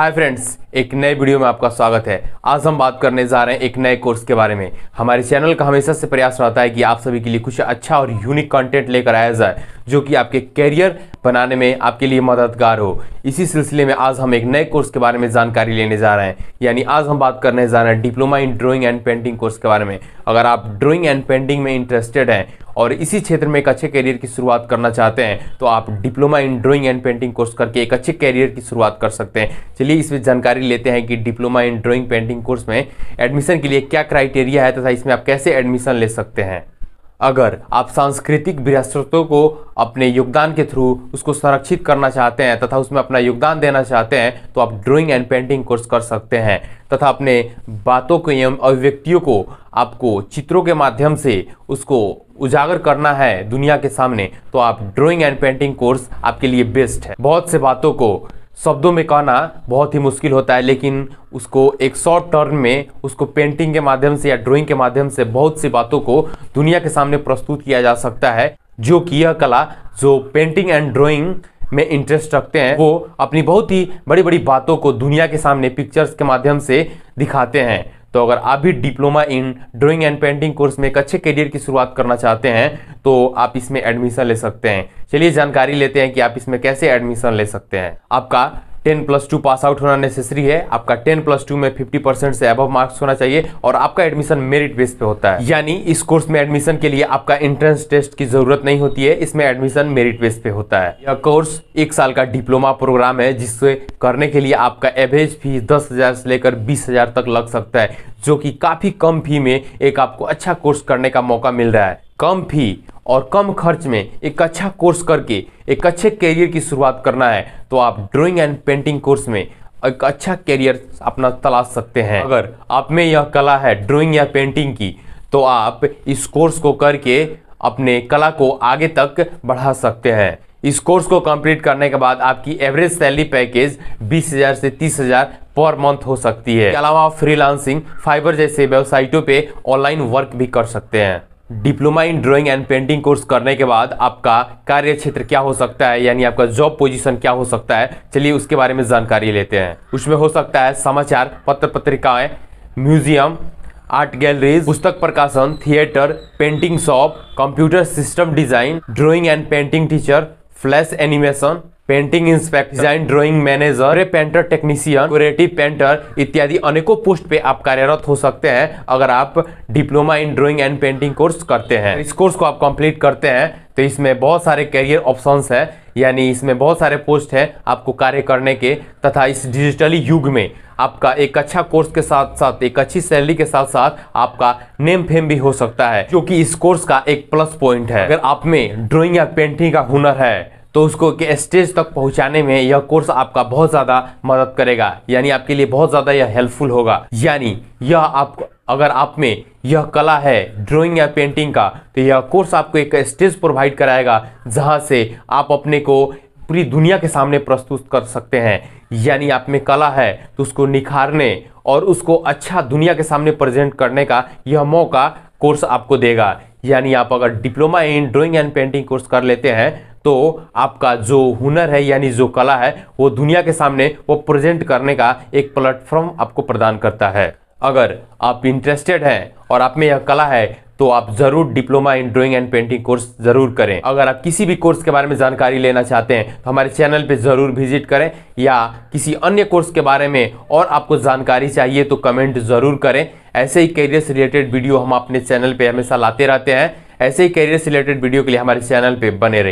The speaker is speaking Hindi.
हाय फ्रेंड्स एक नए वीडियो में आपका स्वागत है आज हम बात करने जा रहे हैं एक नए कोर्स के बारे में हमारे चैनल का हमेशा से प्रयास रहता है कि आप सभी के लिए कुछ अच्छा और यूनिक कंटेंट लेकर आया जाए जो कि आपके करियर बनाने में आपके लिए मददगार हो इसी सिलसिले में आज हम एक नए कोर्स के बारे में जानकारी लेने जा रहे हैं यानी आज हम बात करने जा रहे हैं diploma in drawing and painting course के बारे में अगर आप ड्रॉइंग एंड पेंटिंग में इंटरेस्टेड हैं और इसी क्षेत्र में एक अच्छे करियर की शुरुआत करना चाहते हैं तो आप diploma in drawing and painting course करके एक अच्छे करियर की शुरुआत कर सकते हैं चलिए इसमें जानकारी लेते हैं कि diploma in drawing painting course में एडमिशन के लिए क्या क्राइटेरिया है तथा इसमें आप कैसे एडमिशन ले सकते हैं अगर आप सांस्कृतिक विरासतों को अपने योगदान के थ्रू उसको संरक्षित करना चाहते हैं तथा उसमें अपना योगदान देना चाहते हैं तो आप ड्राइंग एंड पेंटिंग कोर्स कर सकते हैं तथा अपने बातों को एवं अभिव्यक्तियों को आपको चित्रों के माध्यम से उसको उजागर करना है दुनिया के सामने तो आप ड्राइंग एंड पेंटिंग कोर्स आपके लिए बेस्ट है बहुत से बातों को शब्दों में कहना बहुत ही मुश्किल होता है लेकिन उसको एक शॉर्ट टर्म में उसको पेंटिंग के माध्यम से या ड्राइंग के माध्यम से बहुत सी बातों को दुनिया के सामने प्रस्तुत किया जा सकता है जो कि यह कला जो पेंटिंग एंड ड्राइंग में इंटरेस्ट रखते हैं वो अपनी बहुत ही बड़ी बड़ी बातों को दुनिया के सामने पिक्चर्स के माध्यम से दिखाते हैं तो अगर आप भी diploma in drawing and painting course में एक अच्छे करियर की शुरुआत करना चाहते हैं तो आप इसमें एडमिशन ले सकते हैं चलिए जानकारी लेते हैं कि आप इसमें कैसे एडमिशन ले सकते हैं आपका ten plus two pass out होना नेसेसरी है आपका टेन प्लस टू में फिफ्टी परसेंट से अबव मार्क्स होना चाहिए और आपका एडमिशन मेरिट बेस पे होता है यानी इस कोर्स में एडमिशन के लिए आपका एंट्रेंस टेस्ट की जरूरत नहीं होती है इसमें एडमिशन मेरिट बेस पे होता है यह कोर्स एक साल का डिप्लोमा प्रोग्राम है जिससे करने के लिए आपका एवरेज फी दस हजार से लेकर बीस हजार तक लग सकता है जो कि काफ़ी कम फी में एक आपको अच्छा कोर्स करने का मौका मिल रहा है कम फी और कम खर्च में एक अच्छा कोर्स करके एक अच्छे कैरियर की शुरुआत करना है तो आप ड्राइंग एंड पेंटिंग कोर्स में एक अच्छा करियर अपना तलाश सकते हैं अगर आप में यह कला है ड्राइंग या पेंटिंग की तो आप इस कोर्स को करके अपने कला को आगे तक बढ़ा सकते हैं इस कोर्स को कंप्लीट करने के बाद आपकी एवरेज सैलरी पैकेज 20,000 से 30,000 पर मंथ हो सकती है इसके अलावा आप फ्रीलांसिंग फाइबर जैसे वेबसाइटों पे ऑनलाइन वर्क भी कर सकते हैं हम्म। Diploma in drawing and painting course करने के बाद आपका कार्य क्षेत्र क्या हो सकता है यानी आपका जॉब पोजीशन क्या हो सकता है चलिए उसके बारे में जानकारी लेते हैं उसमें हो सकता है समाचार पत्र पत्रिकाएं म्यूजियम आर्ट गैलरीज पुस्तक प्रकाशन theatre painting shop computer system design drawing and painting teacher flash animation painting inspector design drawing manager painter technician creative painter इत्यादि अनेकों पोस्ट पे आप कार्यरत हो सकते हैं अगर आप diploma in drawing and painting course करते हैं तो इस कोर्स को आप कंप्लीट करते हैं तो इसमें बहुत सारे करियर ऑप्शंस है यानी इसमें बहुत सारे पोस्ट है आपको कार्य करने के तथा इस डिजिटली युग में आपका एक अच्छा कोर्स के साथ साथ एक अच्छी सैलरी के साथ साथ आपका नेम फेम भी हो सकता है जो कि इस कोर्स का एक प्लस पॉइंट है अगर आप में ड्राइंग या पेंटिंग का हुनर है तो उसको के स्टेज तक पहुंचाने में यह कोर्स आपका बहुत ज़्यादा मदद करेगा यानी आपके लिए बहुत ज़्यादा यह हेल्पफुल होगा यानी यह आप अगर आप में यह कला है ड्राइंग या पेंटिंग का तो यह कोर्स आपको एक स्टेज प्रोवाइड कराएगा जहाँ से आप अपने को पूरी दुनिया के सामने प्रस्तुत कर सकते हैं यानी आप में कला है तो उसको निखारने और उसको अच्छा दुनिया के सामने प्रेजेंट करने का यह मौका कोर्स आपको देगा यानी आप अगर diploma in drawing and painting course कर लेते हैं तो आपका जो हुनर है यानी जो कला है वो दुनिया के सामने वो प्रेजेंट करने का एक प्लेटफॉर्म आपको प्रदान करता है अगर आप इंटरेस्टेड हैं और आप में यह कला है तो आप जरूर diploma in drawing and painting course जरूर करें अगर आप किसी भी कोर्स के बारे में जानकारी लेना चाहते हैं तो हमारे चैनल पर जरूर विजिट करें या किसी अन्य कोर्स के बारे में और आपको जानकारी चाहिए तो कमेंट जरूर करें ऐसे ही करियर से रिलेटेड वीडियो हम अपने चैनल पर हमेशा लाते रहते हैं ऐसे ही करियर से रिलेटेड वीडियो के लिए हमारे चैनल पर बने रहिए